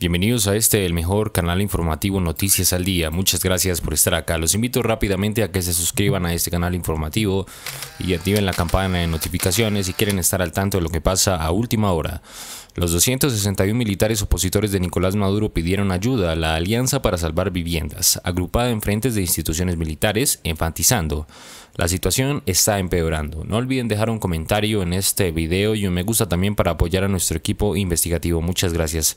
Bienvenidos a este, el mejor canal informativo Noticias al Día. Muchas gracias por estar acá. Los invito rápidamente a que se suscriban a este canal informativo y activen la campana de notificaciones si quieren estar al tanto de lo que pasa a última hora. Los 261 militares opositores de Nicolás Maduro pidieron ayuda a la Alianza para Salvar Viviendas, agrupada en frentes de instituciones militares, enfatizando, la situación está empeorando. No olviden dejar un comentario en este video y un me gusta también para apoyar a nuestro equipo investigativo. Muchas gracias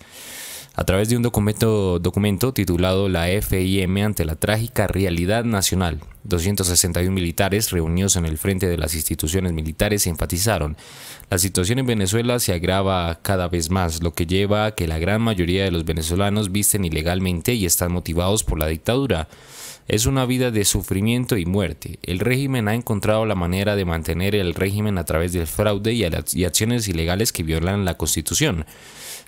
a través de un documento, documento titulado La FIM ante la trágica realidad nacional. 261 militares reunidos en el frente de las instituciones militares enfatizaron, la situación en Venezuela se agrava cada vez más, lo que lleva a que la gran mayoría de los venezolanos visten ilegalmente y están motivados por la dictadura. Es una vida de sufrimiento y muerte. El régimen ha encontrado la manera de mantener el régimen a través del fraude y acciones ilegales que violan la Constitución.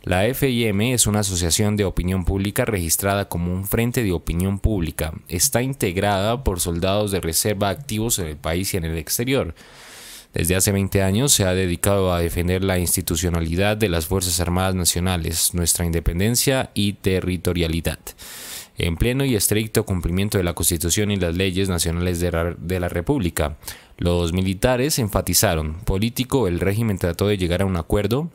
La FIM es una asociación de opinión pública registrada como un frente de opinión pública. Está integrada por soldados de reserva activos en el país y en el exterior. Desde hace 20 años se ha dedicado a defender la institucionalidad de las Fuerzas Armadas Nacionales, nuestra independencia y territorialidad en pleno y estricto cumplimiento de la Constitución y las leyes nacionales de la, República. Los militares enfatizaron, político, el régimen trató de llegar a un acuerdo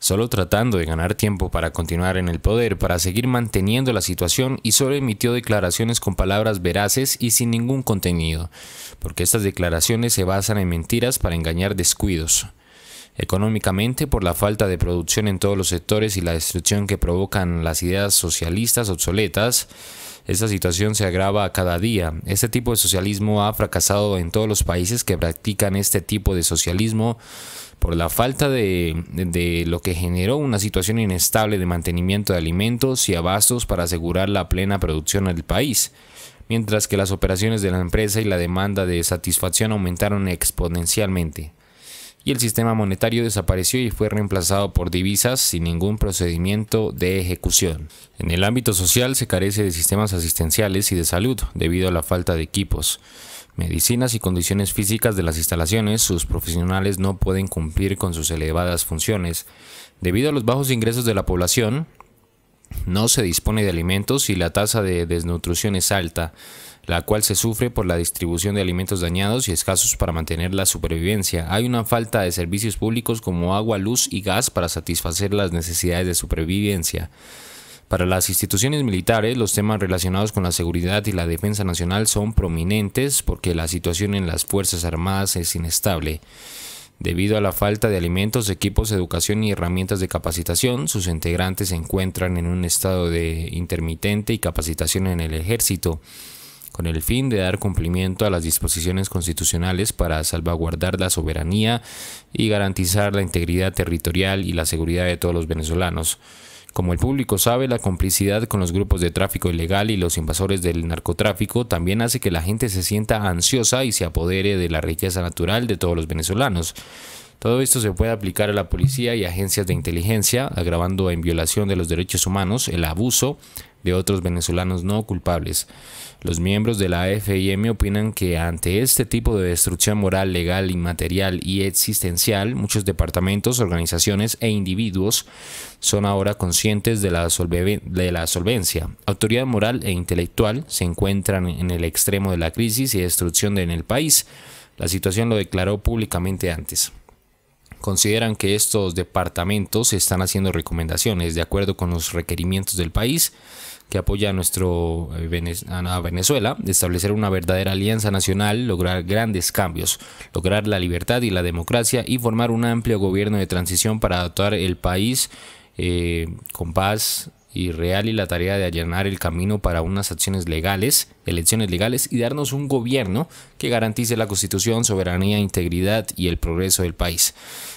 solo tratando de ganar tiempo para continuar en el poder, para seguir manteniendo la situación y solo emitió declaraciones con palabras veraces y sin ningún contenido, porque estas declaraciones se basan en mentiras para engañar descuidos económicamente por la falta de producción en todos los sectores y la destrucción que provocan las ideas socialistas obsoletas. Esta situación se agrava cada día. Este tipo de socialismo ha fracasado en todos los países que practican este tipo de socialismo por la falta de, de, lo que generó una situación inestable de mantenimiento de alimentos y abastos para asegurar la plena producción del país. Mientras que las operaciones de la empresa y la demanda de satisfacción aumentaron exponencialmente y el sistema monetario desapareció y fue reemplazado por divisas sin ningún procedimiento de ejecución. En el ámbito social se carece de sistemas asistenciales y de salud debido a la falta de equipos medicinas y condiciones físicas de las instalaciones, sus profesionales no pueden cumplir con sus elevadas funciones. Debido a los bajos ingresos de la población, no se dispone de alimentos y la tasa de desnutrición es alta, la cual se sufre por la distribución de alimentos dañados y escasos para mantener la supervivencia. Hay una falta de servicios públicos como agua, luz y gas para satisfacer las necesidades de supervivencia. Para las instituciones militares, los temas relacionados con la seguridad y la defensa nacional son prominentes porque la situación en las Fuerzas Armadas es inestable. Debido a la falta de alimentos, equipos, educación y herramientas de capacitación, sus integrantes se encuentran en un estado de intermitente y capacitación en el ejército, con el fin de dar cumplimiento a las disposiciones constitucionales para salvaguardar la soberanía y garantizar la integridad territorial y la seguridad de todos los venezolanos. Como el público sabe, la complicidad con los grupos de tráfico ilegal y los invasores del narcotráfico también hace que la gente se sienta ansiosa y se apodere de la riqueza natural de todos los venezolanos. Todo esto se puede aplicar a la policía y agencias de inteligencia, agravando en violación de los derechos humanos el abuso de otros venezolanos no culpables. Los miembros de la AFIM opinan que ante este tipo de destrucción moral, legal, inmaterial y existencial, muchos departamentos, organizaciones e individuos son ahora conscientes de la, de la solvencia. Autoridad moral e intelectual se encuentran en el extremo de la crisis y destrucción en el país. La situación lo declaró públicamente antes consideran que estos departamentos están haciendo recomendaciones de acuerdo con los requerimientos del país que apoya a, nuestro, eh, a Venezuela, establecer una verdadera alianza nacional, lograr grandes cambios, lograr la libertad y la democracia y formar un amplio gobierno de transición para adaptar el país eh, con paz y real y la tarea de allanar el camino para unas acciones legales elecciones legales y darnos un gobierno que garantice la constitución, soberanía, integridad y el progreso del país.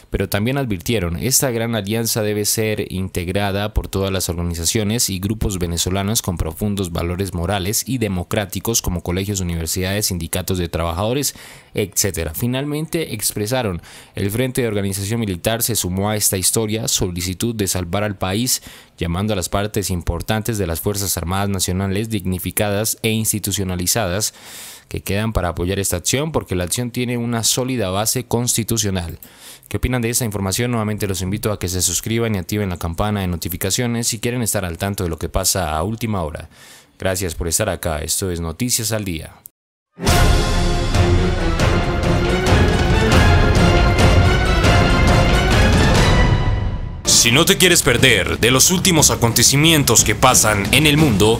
Pero también advirtieron, esta gran alianza debe ser integrada por todas las organizaciones y grupos venezolanos con profundos valores morales y democráticos como colegios, universidades, sindicatos de trabajadores, etcétera, Finalmente expresaron, el Frente de Organización Militar se sumó a esta historia, solicitud de salvar al país, llamando a las partes importantes de las Fuerzas Armadas Nacionales dignificadas e institucionales institucionalizadas que quedan para apoyar esta acción porque la acción tiene una sólida base constitucional. ¿Qué opinan de esta información? Nuevamente los invito a que se suscriban y activen la campana de notificaciones si quieren estar al tanto de lo que pasa a última hora. Gracias por estar acá, esto es Noticias al Día. Si no te quieres perder de los últimos acontecimientos que pasan en el mundo,